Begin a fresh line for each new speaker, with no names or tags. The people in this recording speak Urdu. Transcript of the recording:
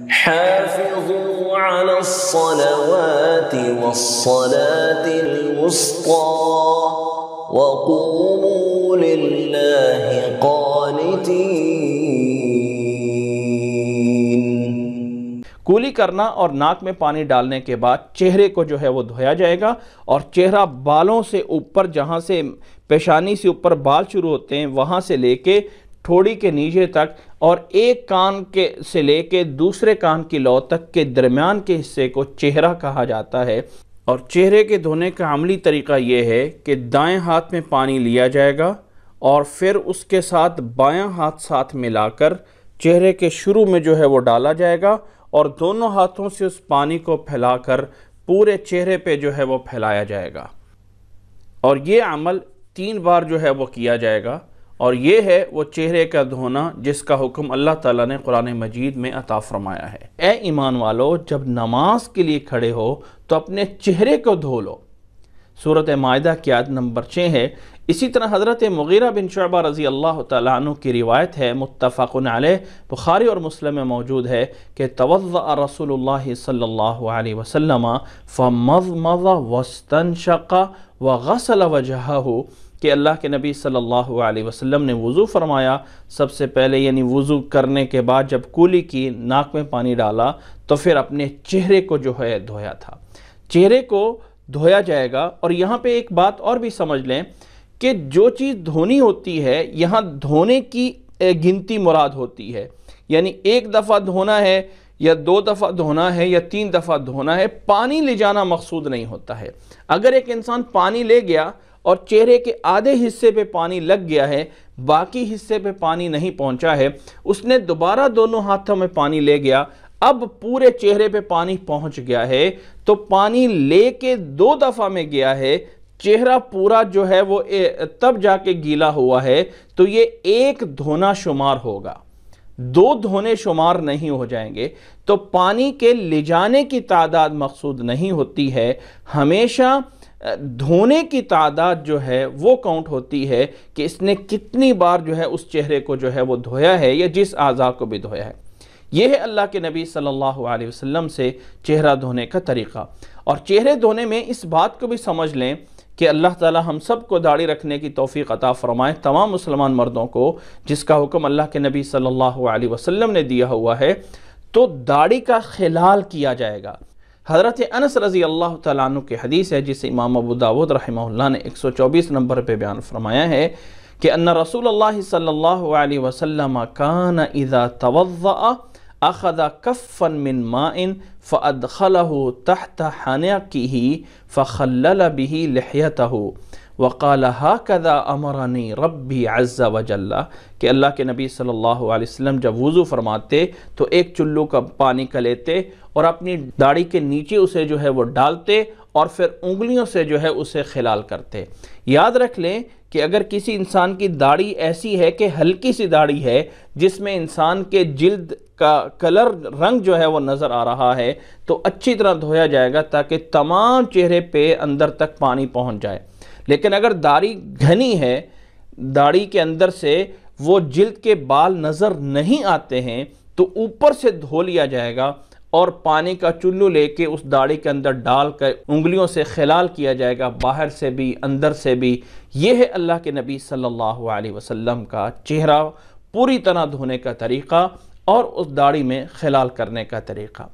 کولی کرنا اور ناک میں پانی ڈالنے کے بعد چہرے کو جو ہے وہ دھویا جائے گا اور چہرہ بالوں سے اوپر جہاں سے پیشانی سے اوپر بال شروع ہوتے ہیں وہاں سے لے کے تھوڑی کے نیچے تک اور ایک کان کے سے لے کے دوسرے کان کی لو تک کے درمیان کے حصے کو چہرہ کہا جاتا ہے اور چہرے کے دھونے کا عملی طریقہ یہ ہے کہ دائیں ہاتھ میں پانی لیا جائے گا اور پھر اس کے ساتھ بائیں ہاتھ ساتھ ملا کر چہرے کے شروع میں جو ہے وہ ڈالا جائے گا اور دونوں ہاتھوں سے اس پانی کو پھیلا کر پورے چہرے پہ جو ہے وہ پھیلایا جائے گا اور یہ عمل تین بار جو ہے وہ کیا جائے گا اور یہ ہے وہ چہرے کا دھونا جس کا حکم اللہ تعالیٰ نے قرآن مجید میں عطا فرمایا ہے اے ایمان والو جب نماز کے لیے کھڑے ہو تو اپنے چہرے کو دھو لو صورت معاہدہ کی نمبر چھ ہے اسی طرح حضرت مغیرہ بن شعبہ رضی اللہ تعالیٰ عنہ کی روایت ہے متفق علیہ بخاری اور مسلم میں موجود ہے کہ توضع رسول اللہ صلی اللہ علیہ وسلم فمضمض وستنشق وغسل وجہہو کہ اللہ کے نبی صلی اللہ علیہ وسلم نے وضو فرمایا سب سے پہلے یعنی وضو کرنے کے بعد جب کولی کی ناک میں پانی ڈالا تو پھر اپنے چہرے کو جو ہے دھویا تھا چہرے کو دھویا جائے گا اور یہاں پہ ایک بات اور بھی سمجھ لیں کہ جو چیز دھونی ہوتی ہے یہاں دھونے کی گنتی مراد ہوتی ہے یعنی ایک دفعہ دھونا ہے یا دو دفعہ دھونا ہے یا تین دفعہ دھونا ہے پانی لے جانا مقصود نہیں ہوتا ہے اگر ایک انسان پانی لے گیا اور چہرے کے آدھے حصے پہ پانی لگ گیا ہے باقی حصے پہ پانی نہیں پہنچا ہے اس نے دوبارہ دونوں ہاتھوں میں پانی لے گیا اب پورے چہرے پہ پانی پہنچ گیا ہے تو پانی لے کے دو دفعہ میں گیا ہے چہرہ پورا جو ہے وہ تب جا کے گیلا ہوا ہے تو یہ ایک دھونا شمار ہوگا دو دھونے شمار نہیں ہو جائیں گے تو پانی کے لے جانے کی تعداد مقصود نہیں ہوتی ہے ہمیشہ دھونے کی تعداد جو ہے وہ کاؤنٹ ہوتی ہے کہ اس نے کتنی بار جو ہے اس چہرے کو جو ہے وہ دھویا ہے یا جس آزا کو بھی دھویا ہے یہ ہے اللہ کے نبی صلی اللہ علیہ وسلم سے چہرہ دھونے کا طریقہ اور چہرے دھونے میں اس بات کو بھی سمجھ لیں کہ اللہ تعالی ہم سب کو داڑھی رکھنے کی توفیق عطا فرمائے تمام مسلمان مردوں کو جس کا حکم اللہ کے نبی صلی اللہ علیہ وسلم نے دیا ہوا ہے تو داڑھی کا خلال کیا جائے گا حضرت انس رضی اللہ تعالیٰ عنہ کے حدیث ہے جسے امام ابو دعوت رحمہ اللہ نے 124 نمبر پہ بیان فرمایا ہے کہ ان رسول اللہ صلی اللہ علیہ وسلم کان اذا توضع اخذ کفا من مائن فادخله تحت حنقی فخلل به لحیتہو وَقَالَ کدا امرا نی رب بھی اعزا کہ اللہ کے نبی صلی اللہ علیہ وسلم جب وضو فرماتے تو ایک چلو کا پانی کا لیتے اور اپنی داڑھی کے نیچے اسے جو ہے وہ ڈالتے اور پھر انگلیوں سے جو ہے اسے خلال کرتے یاد رکھ لیں کہ اگر کسی انسان کی داڑھی ایسی ہے کہ ہلکی سی داڑھی ہے جس میں انسان کے جلد کا کلر رنگ جو ہے وہ نظر آ رہا ہے تو اچھی طرح دھویا جائے گا تاکہ تمام چہرے پہ اندر تک پانی پہنچ جائے لیکن اگر داڑھی گھنی ہے داڑھی کے اندر سے وہ جلد کے بال نظر نہیں آتے ہیں تو اوپر سے دھو لیا جائے گا اور پانی کا چنو لے کے اس داڑھی کے اندر ڈال کر انگلیوں سے خلال کیا جائے گا باہر سے بھی اندر سے بھی یہ ہے اللہ کے نبی صلی اللہ علیہ وسلم کا چہرہ پوری طرح دھونے کا طریقہ اور اس داڑھی میں خلال کرنے کا طریقہ